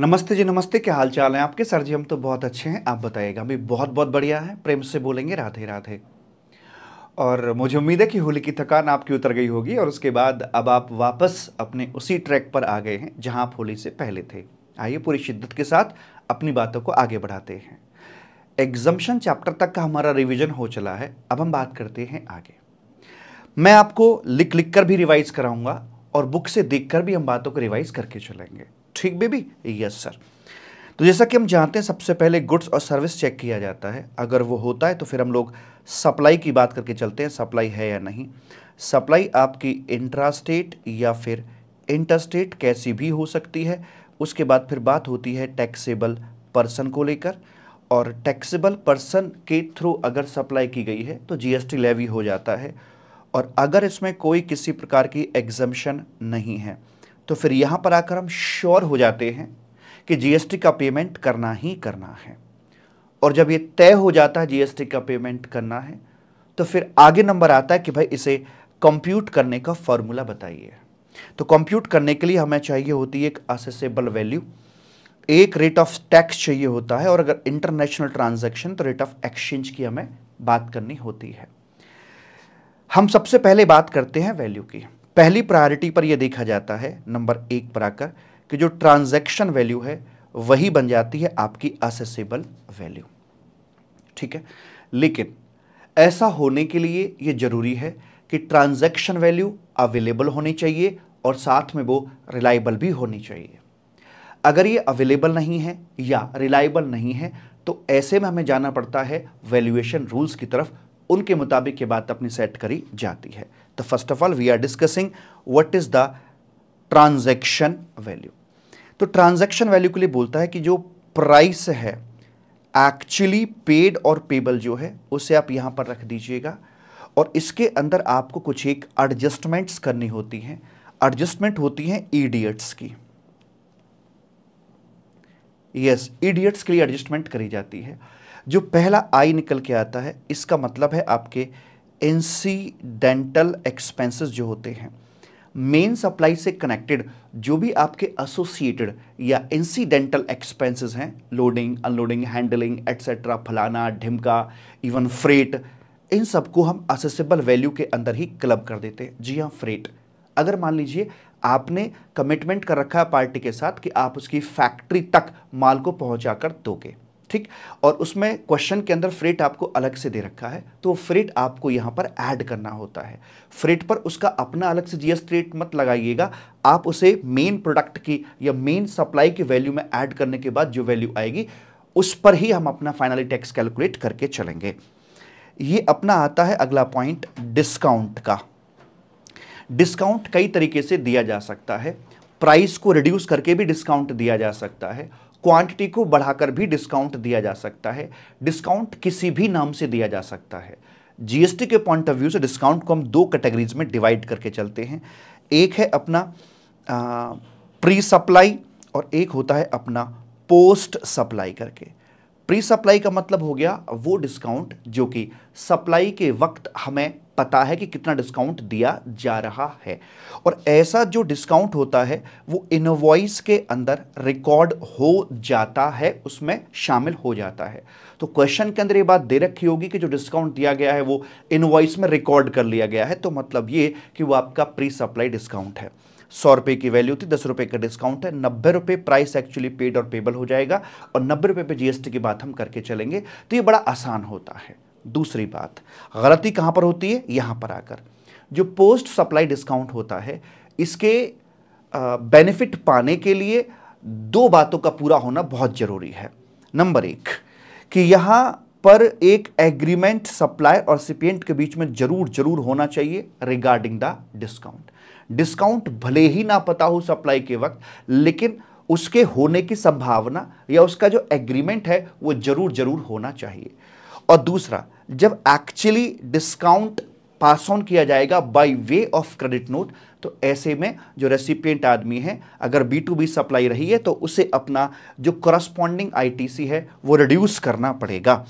नमस्ते जी नमस्ते क्या हाल चाल है आपके सर जी हम तो बहुत अच्छे हैं आप बताइएगा भी बहुत बहुत बढ़िया है प्रेम से बोलेंगे राधे राधे और मुझे उम्मीद है कि होली की थकान आपकी उतर गई होगी और उसके बाद अब आप वापस अपने उसी ट्रैक पर आ गए हैं जहां आप होली से पहले थे आइए पूरी शिद्दत के साथ अपनी बातों को आगे बढ़ाते हैं एग्जम्पन चैप्टर तक का हमारा रिविजन हो चला है अब हम बात करते हैं आगे मैं आपको लिख लिख कर भी रिवाइज़ कराऊंगा और बुक से देख भी हम बातों को रिवाइज़ करके चलेंगे ठीक बेबी यस सर तो जैसा कि हम जानते हैं सबसे पहले गुड्स और सर्विस चेक किया जाता है अगर वो होता है तो फिर हम लोग सप्लाई की बात करके चलते हैं सप्लाई है या नहीं सप्लाई आपकी इंट्रास्टेट या फिर इंटरस्टेट कैसी भी हो सकती है उसके बाद फिर बात होती है टैक्सेबल पर्सन को लेकर और टैक्सेबल पर्सन के थ्रू अगर सप्लाई की गई है तो जीएसटी लेवी हो जाता है और अगर इसमें कोई किसी प्रकार की एग्जम्पन नहीं है तो फिर यहां पर आकर हम श्योर हो जाते हैं कि जीएसटी का पेमेंट करना ही करना है और जब ये तय हो जाता है जीएसटी का पेमेंट करना है तो फिर आगे नंबर आता है कि भाई इसे कंप्यूट करने का फॉर्मूला बताइए तो कंप्यूट करने के लिए हमें चाहिए होती है एक असेसेबल वैल्यू एक रेट ऑफ टैक्स चाहिए होता है और अगर इंटरनेशनल ट्रांजेक्शन तो रेट ऑफ एक्सचेंज की हमें बात करनी होती है हम सबसे पहले बात करते हैं वैल्यू की पहली प्रायोरिटी पर यह देखा जाता है नंबर एक पर आकर कि जो ट्रांजैक्शन वैल्यू है वही बन जाती है आपकी असेसेबल वैल्यू ठीक है लेकिन ऐसा होने के लिए ये ज़रूरी है कि ट्रांजैक्शन वैल्यू अवेलेबल होनी चाहिए और साथ में वो रिलायबल भी होनी चाहिए अगर ये अवेलेबल नहीं है या रिलायबल नहीं है तो ऐसे में हमें जाना पड़ता है वैल्यूएशन रूल्स की तरफ उनके मुताबिक ये बात अपनी सेट करी जाती है तो first of all we are discussing what is the transaction value तो ट्रांजैक्शन वैल्यू के लिए बोलता है कि जो प्राइस है एक्चुअली पेड और पेबल जो है उसे आप यहां पर रख दीजिएगा और इसके अंदर आपको कुछ एक एडजस्टमेंट्स करनी होती हैं एडजस्टमेंट होती हैं ईडीएट्स e की यस इडियट्स के लिए एडजस्टमेंट करी जाती है जो पहला आई निकल के आता है इसका मतलब है आपके इंसीडेंटल एक्सपेंसेस जो होते हैं मेन सप्लाई से कनेक्टेड जो भी आपके एसोसिएटेड या इंसीडेंटल एक्सपेंसेस हैं लोडिंग अनलोडिंग हैंडलिंग एट्सेट्रा फलाना ढिमका इवन फ्रेट इन सबको हम असेसिबल वैल्यू के अंदर ही क्लब कर देते हैं जी हाँ फ्रेट अगर मान लीजिए आपने कमिटमेंट कर रखा है पार्टी के साथ कि आप उसकी फैक्ट्री तक माल को पहुंचा कर दोगे ठीक और उसमें क्वेश्चन के अंदर फ्रेट आपको अलग से दे रखा है तो फ्रेट आपको यहाँ पर ऐड करना होता है फ्रेट पर उसका अपना अलग से जीएसटी रेट मत लगाइएगा आप उसे मेन प्रोडक्ट की या मेन सप्लाई की वैल्यू में ऐड करने के बाद जो वैल्यू आएगी उस पर ही हम अपना फाइनली टैक्स कैलकुलेट करके चलेंगे ये अपना आता है अगला पॉइंट डिस्काउंट का डिस्काउंट कई तरीके से दिया जा सकता है प्राइस को रिड्यूस करके भी डिस्काउंट दिया जा सकता है क्वांटिटी को बढ़ाकर भी डिस्काउंट दिया जा सकता है डिस्काउंट किसी भी नाम से दिया जा सकता है जीएसटी के पॉइंट ऑफ व्यू से डिस्काउंट को हम दो कैटेगरीज में डिवाइड करके चलते हैं एक है अपना आ, प्री सप्लाई और एक होता है अपना पोस्ट सप्लाई करके प्री सप्लाई का मतलब हो गया वो डिस्काउंट जो कि सप्लाई के वक्त हमें पता है कि कितना डिस्काउंट दिया जा रहा है और ऐसा जो डिस्काउंट होता है वो इनवॉइस के अंदर रिकॉर्ड हो जाता है उसमें शामिल हो जाता है तो क्वेश्चन के अंदर ये बात दे रखी होगी कि जो डिस्काउंट दिया गया है वो इनवॉइस में रिकॉर्ड कर लिया गया है तो मतलब ये कि वो आपका प्री सप्लाई डिस्काउंट है सौ रुपये की वैल्यू थी दस रुपये का डिस्काउंट है नब्बे रुपये प्राइस एक्चुअली पेड और पेबल हो जाएगा और नब्बे रुपये पे जीएसटी की बात हम करके चलेंगे तो ये बड़ा आसान होता है दूसरी बात गलती कहां पर होती है यहां पर आकर जो पोस्ट सप्लाई डिस्काउंट होता है इसके बेनिफिट पाने के लिए दो बातों का पूरा होना बहुत ज़रूरी है नंबर एक कि यहां पर एक एग्रीमेंट सप्लाई और सिपियंट के बीच में जरूर जरूर होना चाहिए रिगार्डिंग द डिस्काउंट डिस्काउंट भले ही ना पता हो सप्लाई के वक्त लेकिन उसके होने की संभावना या उसका जो एग्रीमेंट है वो जरूर जरूर होना चाहिए और दूसरा जब एक्चुअली डिस्काउंट पास ऑन किया जाएगा by way of credit note तो ऐसे में जो रेसिपियंट आदमी है अगर बी टू बी सप्लाई रही है तो उसे अपना जो करस्पॉन्डिंग आईटीसी है वो रिड्यूस करना पड़ेगा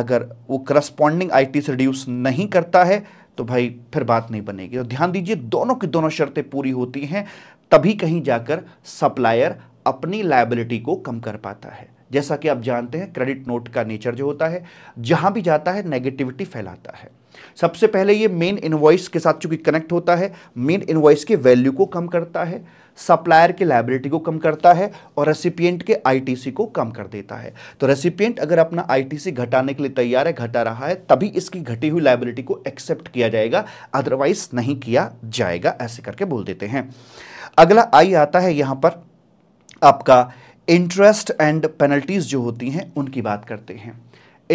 अगर वो करस्पॉन्डिंग आईटीसी रिड्यूस नहीं करता है तो भाई फिर बात नहीं बनेगी तो ध्यान दीजिए दोनों की दोनों शर्तें पूरी होती हैं तभी कहीं जाकर सप्लायर अपनी लाइबिलिटी को कम कर पाता है जैसा कि आप जानते हैं क्रेडिट नोट का नेचर जो होता है जहाँ भी जाता है नेगेटिविटी फैलाता है सबसे पहले ये मेन इन्वॉइस के साथ चूंकि कनेक्ट होता है मेन इन्वॉइस के वैल्यू को कम करता है सप्लायर के लाइबिलिटी को कम करता है और रेसिपियंट के आईटीसी को कम कर देता है तो रेसिपियंट अगर अपना आईटीसी घटाने के लिए तैयार है घटा रहा है तभी इसकी घटी हुई लाइबिलिटी को एक्सेप्ट किया जाएगा अदरवाइज नहीं किया जाएगा ऐसे करके बोल देते हैं अगला आई आता है यहाँ पर आपका इंटरेस्ट एंड पेनल्टीज़ जो होती हैं उनकी बात करते हैं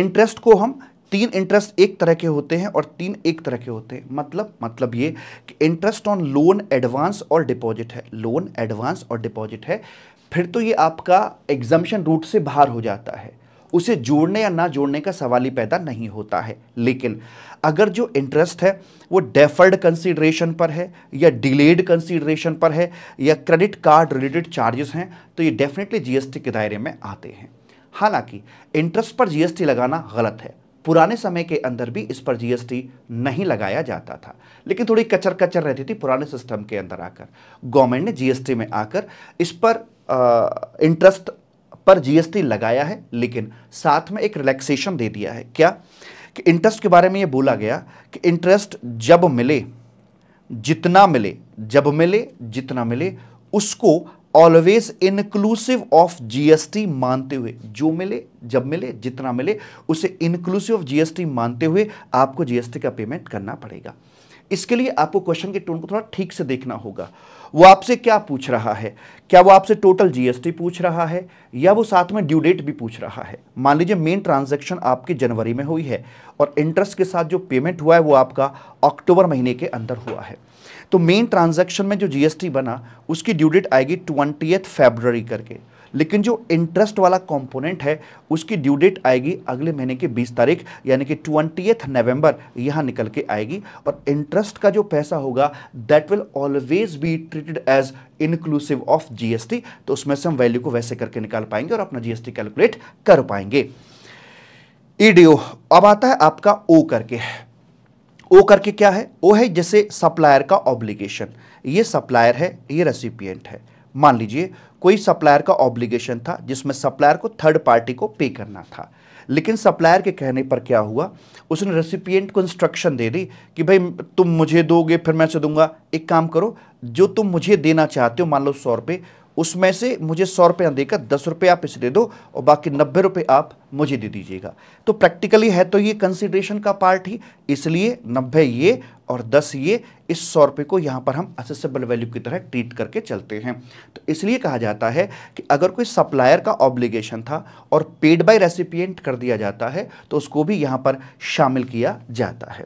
इंटरेस्ट को हम तीन इंटरेस्ट एक तरह के होते हैं और तीन एक तरह के होते हैं मतलब मतलब ये कि इंटरेस्ट ऑन लोन एडवांस और डिपॉजिट है लोन एडवांस और डिपॉजिट है फिर तो ये आपका एग्जामेशन रूट से बाहर हो जाता है उसे जोड़ने या ना जोड़ने का सवाल ही पैदा नहीं होता है लेकिन अगर जो इंटरेस्ट है वो डेफर्ड कंसीडरेशन पर है या डिलेड कंसीडरेशन पर है या क्रेडिट कार्ड रिलेटेड चार्जेस हैं तो ये डेफिनेटली जीएसटी के दायरे में आते हैं हालांकि इंटरेस्ट पर जीएसटी लगाना गलत है पुराने समय के अंदर भी इस पर जीएसटी नहीं लगाया जाता था लेकिन थोड़ी कचर कचर रहती थी पुराने सिस्टम के अंदर आकर गवर्नमेंट ने जीएसटी में आकर इस पर इंटरेस्ट पर जीएसटी लगाया है लेकिन साथ में एक रिलैक्सेशन दे दिया है क्या कि इंटरेस्ट के बारे में ये बोला गया कि इंटरेस्ट जब मिले जितना मिले जब मिले जितना मिले उसको ऑलवेज इंक्लूसिव ऑफ जीएसटी मानते हुए जो मिले जब मिले जितना मिले उसे इंक्लूसिव ऑफ जीएसटी मानते हुए आपको जीएसटी का पेमेंट करना पड़ेगा इसके लिए आपको क्वेश्चन के टोन को थोड़ा ठीक से देखना होगा वो आपसे क्या पूछ रहा है क्या वो आपसे टोटल जीएसटी पूछ रहा है या वो साथ में ड्यू डेट भी पूछ रहा है मान लीजिए मेन ट्रांजैक्शन आपकी जनवरी में हुई है और इंटरेस्ट के साथ जो पेमेंट हुआ है वो आपका अक्टूबर महीने के अंदर हुआ है तो मेन ट्रांजैक्शन में जो जीएसटी बना उसकी ड्यू डेट आएगी ट्वेंटी फेबररी करके लेकिन जो इंटरेस्ट वाला कंपोनेंट है उसकी ड्यू डेट आएगी अगले महीने की बीस तारीख यानी कि ट्वेंटी नवंबर यहाँ निकल के आएगी और इंटरेस्ट का जो पैसा होगा that will always be treated as inclusive of GST तो उसमें से हम वैल्यू को वैसे करके निकाल पाएंगे और अपना जीएसटी कैलकुलेट कर पाएंगे ईडीओ e अब आता है आपका ओ करके ओ करके क्या है ओ है जैसे सप्लायर का ऑब्लिगेशन ये सप्लायर है ये रेसिपियंट है मान लीजिए कोई सप्लायर का ऑब्लिगेशन था जिसमें सप्लायर को थर्ड पार्टी को पे करना था लेकिन सप्लायर के कहने पर क्या हुआ उसने रेसिपियंट को इंस्ट्रक्शन दे दी कि भाई तुम मुझे दोगे फिर मैं से दूंगा एक काम करो जो तुम मुझे देना चाहते हो मान लो सौ रुपये उसमें से मुझे सौ रुपया देकर दस रुपये आप इसे दे दो और बाकी नब्बे रुपये आप मुझे दे दीजिएगा तो प्रैक्टिकली है तो ये कंसिड्रेशन का पार्ट ही इसलिए नब्बे ये और दस ये इस सौ रुपये को यहाँ पर हम असेसेबल वैल्यू की तरह ट्रीट करके चलते हैं तो इसलिए कहा जाता है कि अगर कोई सप्लायर का ऑब्लिगेशन था और पेड बाई रेसिपियंट कर दिया जाता है तो उसको भी यहाँ पर शामिल किया जाता है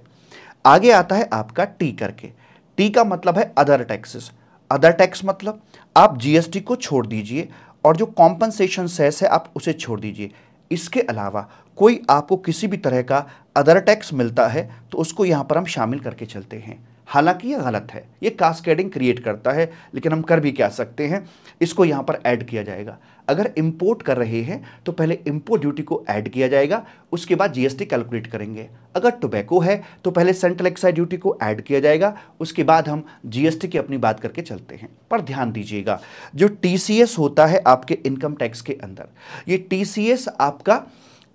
आगे आता है आपका टी करके टी का मतलब है अदर टैक्सेस अदर टैक्स मतलब आप जीएसटी को छोड़ दीजिए और जो कॉम्पनसेशन सेस है आप उसे छोड़ दीजिए इसके अलावा कोई आपको किसी भी तरह का अदर टैक्स मिलता है तो उसको यहाँ पर हम शामिल करके चलते हैं हालांकि ये गलत है ये कास्केडिंग क्रिएट करता है लेकिन हम कर भी क्या सकते हैं इसको यहाँ पर ऐड किया जाएगा अगर इंपोर्ट कर रहे हैं तो पहले इंपोर्ट ड्यूटी को ऐड किया जाएगा उसके बाद जीएसटी कैलकुलेट करेंगे अगर टोबैको है तो पहले सेंट्रल एक्साइज ड्यूटी को ऐड किया जाएगा उसके बाद हम जीएसटी की अपनी बात करके चलते हैं पर ध्यान दीजिएगा जो टीसीएस होता है आपके इनकम टैक्स के अंदर ये टीसीएस आपका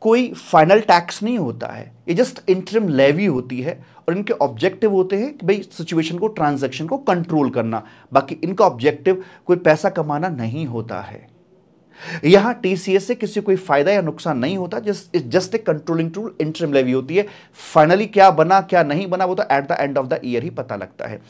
कोई फाइनल टैक्स नहीं होता है ये जस्ट इंटरम लेवी होती है और इनके ऑब्जेक्टिव होते हैं कि भाई सिचुएशन को ट्रांजैक्शन को कंट्रोल करना बाकी इनका ऑब्जेक्टिव कोई पैसा कमाना नहीं होता है यहां टीसीएस से किसी कोई फायदा या नुकसान नहीं होता just just a controlling tool interim levy होती है फाइनली क्या बना क्या नहीं बना वो तो at the end of the year ही पता लगता है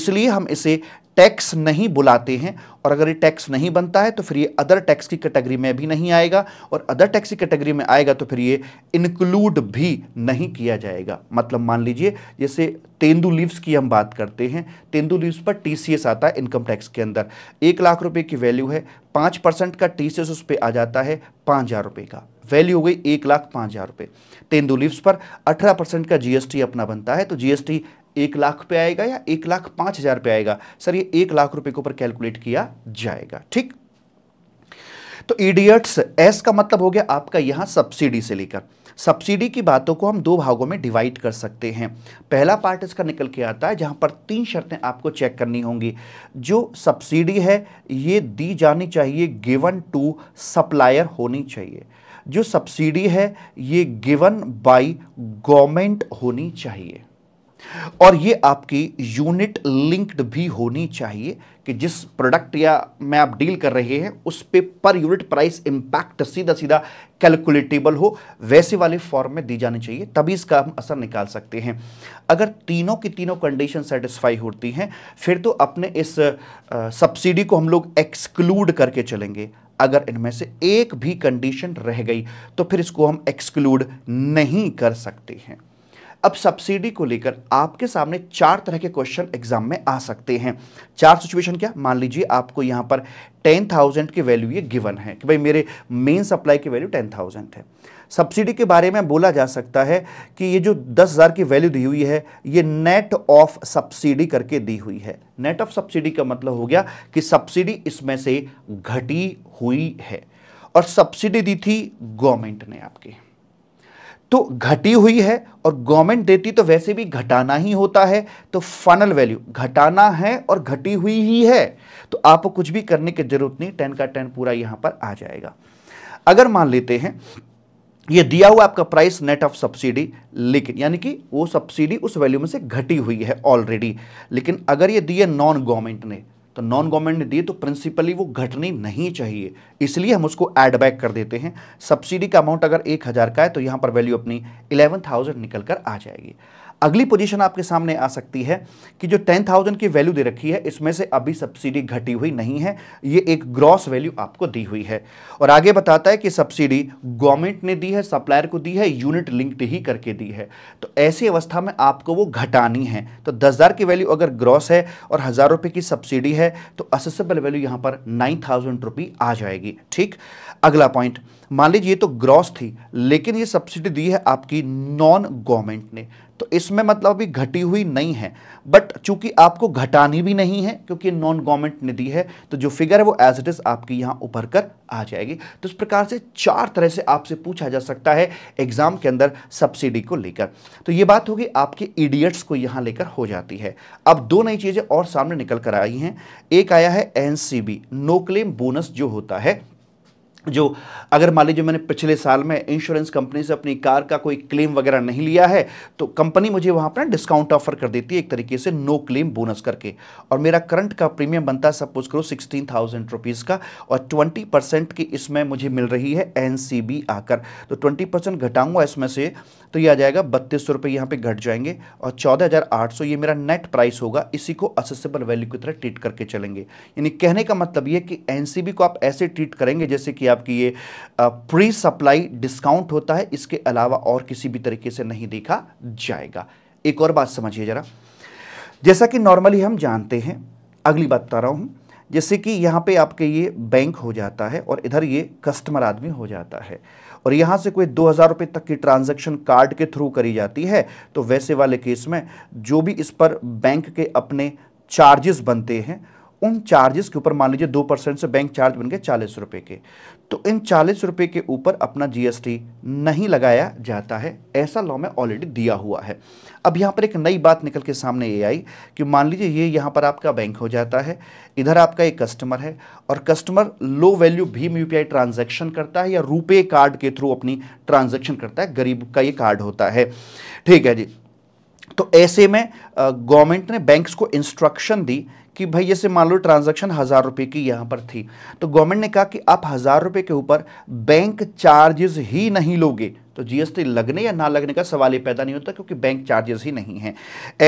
इसलिए हम इसे टैक्स नहीं बुलाते हैं और अगर ये टैक्स नहीं बनता है तो फिर ये अदर टैक्स की कैटेगरी में भी नहीं आएगा और अदर टैक्स की कैटेगरी में आएगा तो फिर ये इंक्लूड भी नहीं किया जाएगा मतलब मान लीजिए जैसे तेंदू लीव्स की हम बात करते हैं तेंदू लीव्स पर टीसीएस आता है इनकम टैक्स के अंदर एक लाख रुपए की वैल्यू है पाँच परसेंट का टीसीएस उस पर आ जाता है पाँच हज़ार रुपये का वैल्यू हो गई एक लाख पाँच हज़ार रुपये तेंदू लीव्स पर अठारह परसेंट का जीएसटी अपना बनता है तो जीएसटी एक लाख पे आएगा या एक लाख पांच हज़ार पे आएगा सर ये एक लाख रुपए के ऊपर कैलकुलेट किया जाएगा ठीक तो इडियट्स एस का मतलब हो गया आपका यहां सब्सिडी से लेकर सब्सिडी की बातों को हम दो भागों में डिवाइड कर सकते हैं पहला पार्ट इसका निकल के आता है जहां पर तीन शर्तें आपको चेक करनी होंगी जो सब्सिडी है ये दी जानी चाहिए गिवन टू सप्लायर होनी चाहिए जो सब्सिडी है ये गिवन बाय गवर्नमेंट होनी चाहिए और ये आपकी यूनिट लिंक्ड भी होनी चाहिए कि जिस प्रोडक्ट या में आप डील कर रहे हैं उस पे पर यूनिट प्राइस इंपैक्ट सीधा सीधा कैलकुलेटेबल हो वैसे वाले फॉर्म में दी जानी चाहिए तभी इसका हम असर निकाल सकते हैं अगर तीनों की तीनों कंडीशन सेटिस्फाई होती हैं फिर तो अपने इस सब्सिडी को हम लोग एक्सक्लूड करके चलेंगे अगर इनमें से एक भी कंडीशन रह गई तो फिर इसको हम एक्सक्लूड नहीं कर सकते हैं अब सब्सिडी को लेकर आपके सामने चार तरह के क्वेश्चन एग्जाम में आ सकते हैं चार सिचुएशन क्या मान लीजिए आपको यहां पर टेन थाउजेंड की वैल्यू ये गिवन है कि भाई मेरे मेन सप्लाई की वैल्यू टेन थाउजेंड है सब्सिडी के बारे में बोला जा सकता है कि ये जो दस हज़ार की वैल्यू दी हुई है ये नेट ऑफ सब्सिडी करके दी हुई है नेट ऑफ सब्सिडी का मतलब हो गया कि सब्सिडी इसमें से घटी हुई है और सब्सिडी दी थी गवर्नमेंट ने आपके तो घटी हुई है और गवर्नमेंट देती तो वैसे भी घटाना ही होता है तो फाइनल वैल्यू घटाना है और घटी हुई ही है तो आपको कुछ भी करने की जरूरत नहीं टेन का टेन पूरा यहां पर आ जाएगा अगर मान लेते हैं ये दिया हुआ आपका प्राइस नेट ऑफ सब्सिडी लेकिन यानी कि वो सब्सिडी उस वैल्यू में से घटी हुई है ऑलरेडी लेकिन अगर ये दिए नॉन गवर्नमेंट ने तो नॉन गवर्नमेंट ने दिए तो प्रिंसिपली वो घटनी नहीं चाहिए इसलिए हम उसको एड बैक कर देते हैं सब्सिडी का अमाउंट अगर एक हज़ार का है तो यहाँ पर वैल्यू अपनी इलेवन थाउजेंड निकल कर आ जाएगी अगली पोजीशन आपके सामने आ सकती है कि जो टेन थाउजेंड की वैल्यू दे रखी है इसमें से अभी सब्सिडी घटी हुई नहीं है ये एक ग्रॉस वैल्यू आपको दी हुई है और आगे बताता है कि सब्सिडी गवर्नमेंट ने दी है सप्लायर को दी है यूनिट लिंक्ड ही करके दी है तो ऐसी अवस्था में आपको वो घटानी है तो दस की वैल्यू अगर ग्रॉस है और हज़ार रुपये की सब्सिडी है तो असेसेबल वैल्यू यहाँ पर नाइन थाउजेंड रुपी आ जाएगी ठीक अगला पॉइंट मान लीजिए तो ग्रॉस थी लेकिन ये सब्सिडी दी है आपकी नॉन गवर्नमेंट ने तो इसमें मतलब अभी घटी हुई नहीं है बट चूंकि आपको घटानी भी नहीं है क्योंकि नॉन गवर्नमेंट निधि है तो जो फिगर है वो एज इट इज़ आपकी यहां उभर कर आ जाएगी तो इस प्रकार से चार तरह से आपसे पूछा जा सकता है एग्ज़ाम के अंदर सब्सिडी को लेकर तो ये बात होगी आपके इडियट्स को यहां लेकर हो जाती है अब दो नई चीज़ें और सामने निकल कर आई हैं एक आया है एन नो क्लेम बोनस जो होता है जो अगर मान लीजिए मैंने पिछले साल में इंश्योरेंस कंपनी से अपनी कार का कोई क्लेम वगैरह नहीं लिया है तो कंपनी मुझे वहाँ पर डिस्काउंट ऑफर कर देती है एक तरीके से नो क्लेम बोनस करके और मेरा करंट का प्रीमियम बनता है सपोज करो सिक्सटीन थाउजेंड रुपीज़ का और ट्वेंटी परसेंट की इसमें मुझे मिल रही है एन आकर तो ट्वेंटी परसेंट इसमें से तो ये आ जाएगा बत्तीस सौ रुपये यहाँ पर घट जाएंगे और चौदह हज़ार आठ सौ ये मेरा नेट प्राइस होगा इसी को असेसेबल वैल्यू की तरह ट्रीट करके चलेंगे यानी कहने का मतलब ये कि एन को आप ऐसे ट्रीट करेंगे जैसे कि आप आपकी ये प्री सप्लाई डिस्काउंट होता है इसके अलावा और किसी भी तरीके से नहीं देखा जाएगा एक और बात समझिए ज़रा जैसा कि नॉर्मली हम जानते हैं अगली बात बता रहा हूँ जैसे कि यहाँ पे आपके ये बैंक हो जाता है और इधर ये कस्टमर आदमी हो जाता है और यहाँ से कोई दो हज़ार रुपये तक की ट्रांजैक्शन कार्ड के थ्रू करी जाती है तो वैसे वाले केस में जो भी इस पर बैंक के अपने चार्जेस बनते हैं उन चार्जेस के ऊपर मान लीजिए दो परसेंट से बैंक चार्ज बन गए चालीस रुपए के तो इन चालीस रुपए के ऊपर अपना जीएसटी नहीं लगाया जाता है ऐसा लॉ में ऑलरेडी दिया हुआ है अब यहाँ पर एक नई बात निकल के सामने ये आई कि मान लीजिए ये यहाँ पर आपका बैंक हो जाता है इधर आपका एक कस्टमर है और कस्टमर लो वैल्यू भीम यू ट्रांजैक्शन करता है या रुपे कार्ड के थ्रू अपनी ट्रांजेक्शन करता है गरीब का ये कार्ड होता है ठीक है जी तो ऐसे में गवर्नमेंट ने बैंक्स को इंस्ट्रक्शन दी कि भाई जैसे मान लो ट्रांजेक्शन हज़ार रुपये की यहाँ पर थी तो गवर्नमेंट ने कहा कि आप हज़ार रुपये के ऊपर बैंक चार्जेस ही नहीं लोगे तो जीएसटी लगने या ना लगने का सवाल ही पैदा नहीं होता क्योंकि बैंक चार्जेस ही नहीं हैं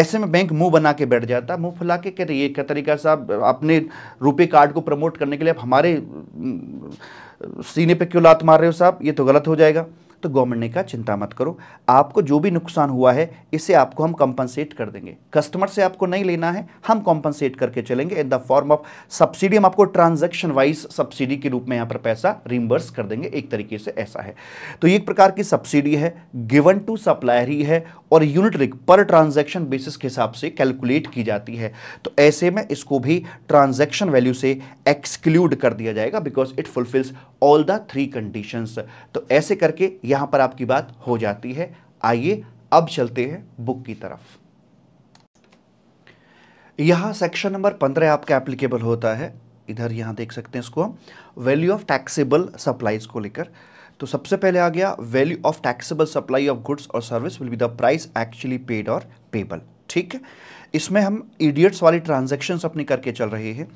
ऐसे में बैंक मुंह बना के बैठ जाता मुंह फुला के कहते ये क्या तरीका साहब अपने रुपये कार्ड को प्रमोट करने के लिए आप हमारे हम्म, सीने पर क्यों लात मार रहे हो साहब ये तो गलत हो जाएगा तो गवर्नमेंट ने कहा चिंता मत करो आपको जो भी नुकसान हुआ है इसे आपको हम कंपनसेट कर देंगे कस्टमर से आपको नहीं लेना है हम कंपनसेट करके चलेंगे in the form of subsidy हम आपको ट्रांजेक्शन वाइज सब्सिडी के रूप में यहां पर पैसा रिमबर्स कर देंगे एक तरीके से ऐसा है तो एक प्रकार की सब्सिडी है गिवन टू सप्लायर ही है और यूनिट रिक पर ट्रांजेक्शन बेसिस के हिसाब से कैलकुलेट की जाती है तो ऐसे में इसको भी ट्रांजेक्शन वैल्यू से एक्सक्लूड कर दिया जाएगा because it fulfils all the three condition तो ऐसे करके यह यहां पर आपकी बात हो जाती है आइए अब चलते हैं बुक की तरफ यहां सेक्शन नंबर पंद्रह आपका एप्लीकेबल होता है इधर यहां देख सकते हैं इसको हम वैल्यू ऑफ टैक्सेबल सप्लाईज को लेकर तो सबसे पहले आ गया value of taxable supply of goods और service will be the price actually paid और पेबल ठीक इसमें हम इडियट्स वाली ट्रांजेक्शन अपनी करके चल रहे हैं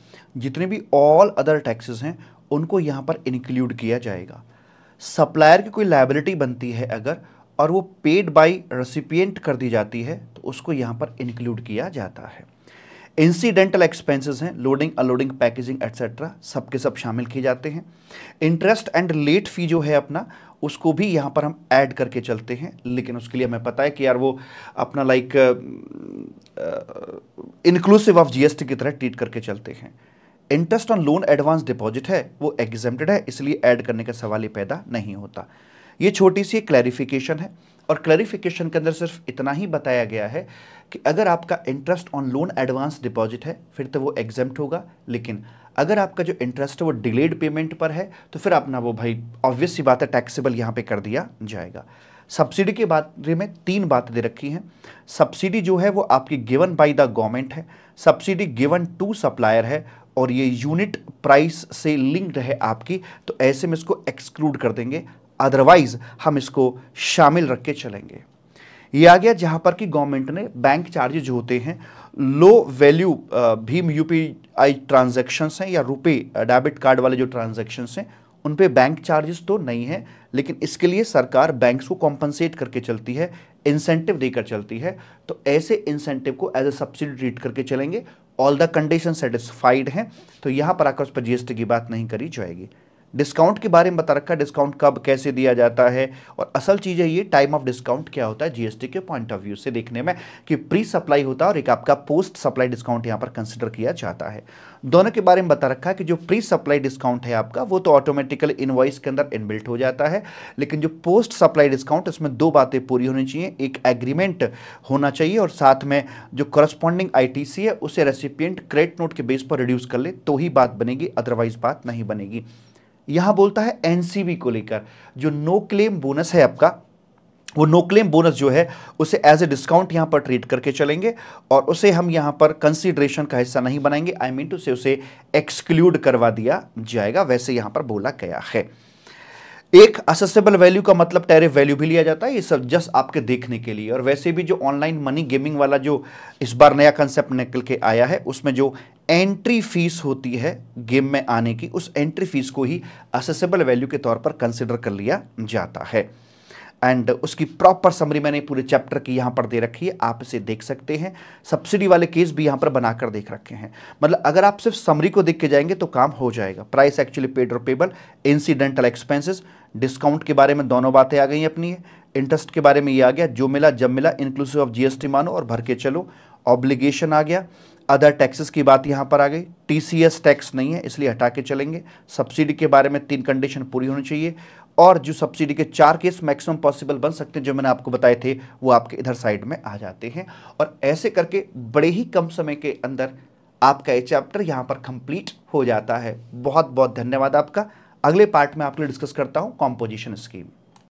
जितने भी ऑल अदर टैक्सेस हैं उनको यहां पर इंक्लूड किया जाएगा सप्लायर की कोई लाइबिलिटी बनती है अगर और वो पेड बाई रेसिपियंट कर दी जाती है तो उसको यहाँ पर इंक्लूड किया जाता है इंसिडेंटल एक्सपेंसेस हैं लोडिंग अनलोडिंग पैकेजिंग एट्सेट्रा सब के सब शामिल किए जाते हैं इंटरेस्ट एंड लेट फी जो है अपना उसको भी यहाँ पर हम ऐड करके चलते हैं लेकिन उसके लिए हमें पता है कि यार वो अपना लाइक इंक्लूसिव ऑफ जीएसटी की तरह ट्रीट करके चलते हैं interest on loan advance deposit है वो एग्जेम्प्टेड है इसलिए ऐड करने का सवाल ही पैदा नहीं होता ये छोटी सी क्लैरिफिकेशन है और क्लैरिफिकेशन के अंदर सिर्फ इतना ही बताया गया है कि अगर आपका interest on loan advance deposit है फिर तो वो एग्जेम्प्ट होगा लेकिन अगर आपका जो इंटरेस्ट है वो डिलेड पेमेंट पर है तो फिर अपना वो भाई ऑब्वियस सी बात है टैक्सेबल यहाँ पे कर दिया जाएगा सब्सिडी के बारे में तीन बातें दे रखी हैं सब्सिडी जो है वो आपकी गिवन बाय द गवर्नमेंट है सब्सिडी गिवन टू सप्लायर है और ये यूनिट प्राइस से लिंक्ड है आपकी तो ऐसे में इसको एक्सक्लूड कर देंगे अदरवाइज हम इसको शामिल रख के चलेंगे ये आ गया जहां पर कि गवर्नमेंट ने बैंक चार्जेज होते हैं लो वैल्यू भीम यूपीआई ट्रांजैक्शंस हैं या रुपे डेबिट कार्ड वाले जो ट्रांजैक्शंस हैं उन पे बैंक चार्जेस तो नहीं है लेकिन इसके लिए सरकार बैंक्स को कॉम्पनसेट करके चलती है इंसेंटिव देकर चलती है तो ऐसे इंसेंटिव को एज ए सब्सिडी ट्रीट करके चलेंगे ऑल द कंडीशन सेटिस्फाइड हैं तो यहाँ पर आकर उस पर जीएसटी की बात नहीं करी जाएगी डिस्काउंट के बारे में बता रखा है डिस्काउंट कब कैसे दिया जाता है और असल चीज़ है ये टाइम ऑफ डिस्काउंट क्या होता है जीएसटी के पॉइंट ऑफ व्यू से देखने में कि प्री सप्लाई होता है और एक आपका पोस्ट सप्लाई डिस्काउंट यहाँ पर कंसिडर किया जाता है दोनों के बारे में बता रखा है कि जो प्री सप्लाई डिस्काउंट है आपका वो तो ऑटोमेटिकल इन्वाइस के अंदर इनबिल्ट हो जाता है लेकिन जो पोस्ट सप्लाई डिस्काउंट इसमें दो बातें पूरी होनी चाहिए एक एग्रीमेंट होना चाहिए और साथ में जो करस्पॉन्डिंग आईटीसी है उसे रेसिपियंट क्रेडिट नोट के बेस पर रिड्यूस कर ले तो ही बात बनेगी अदरवाइज बात नहीं बनेगी यहां बोलता है एनसीबी को लेकर जो नो क्लेम बोनस है आपका वो नो क्लेम बोनस जो है उसे एज ए डिस्काउंट यहां पर ट्रीट करके चलेंगे और उसे हम यहां पर कंसीडरेशन का हिस्सा नहीं बनाएंगे आई मीन टू से उसे एक्सक्लूड करवा दिया जाएगा वैसे यहां पर बोला गया है एक असेसेबल वैल्यू का मतलब टैरिफ वैल्यू भी लिया जाता है ये सब जस्ट आपके देखने के लिए और वैसे भी जो ऑनलाइन मनी गेमिंग वाला जो इस बार नया कंसेप्ट निकल के आया है उसमें जो एंट्री फीस होती है गेम में आने की उस एंट्री फीस को ही असेसेबल वैल्यू के तौर पर कंसिडर कर लिया जाता है एंड उसकी प्रॉपर समरी मैंने पूरे चैप्टर की यहाँ पर दे रखी है आप इसे देख सकते हैं सब्सिडी वाले केस भी यहाँ पर बनाकर देख रखे हैं मतलब अगर आप सिर्फ समरी को देख के जाएंगे तो काम हो जाएगा प्राइस एक्चुअली पेड और पेबल इंसिडेंटल एक्सपेंसेस डिस्काउंट के बारे में दोनों बातें आ गई अपनी इंटरेस्ट के बारे में ये आ गया जो मिला जब मिला इंक्लूसिव ऑफ जीएसटी मानो और भर के चलो ऑब्लिगेशन आ गया अदर टैक्सेस की बात यहाँ पर आ गई टीसीएस टैक्स नहीं है इसलिए हटा के चलेंगे सब्सिडी के बारे में तीन कंडीशन पूरी होनी चाहिए और जो सब्सिडी के चार केस मैक्सिमम पॉसिबल बन सकते हैं जो मैंने आपको बताए थे वो आपके इधर साइड में आ जाते हैं और ऐसे करके बड़े ही कम समय के अंदर आपका ये चैप्टर यहाँ पर कंप्लीट हो जाता है बहुत बहुत धन्यवाद आपका अगले पार्ट में आपके लिए डिस्कस करता हूँ कॉम्पोजिशन स्कीम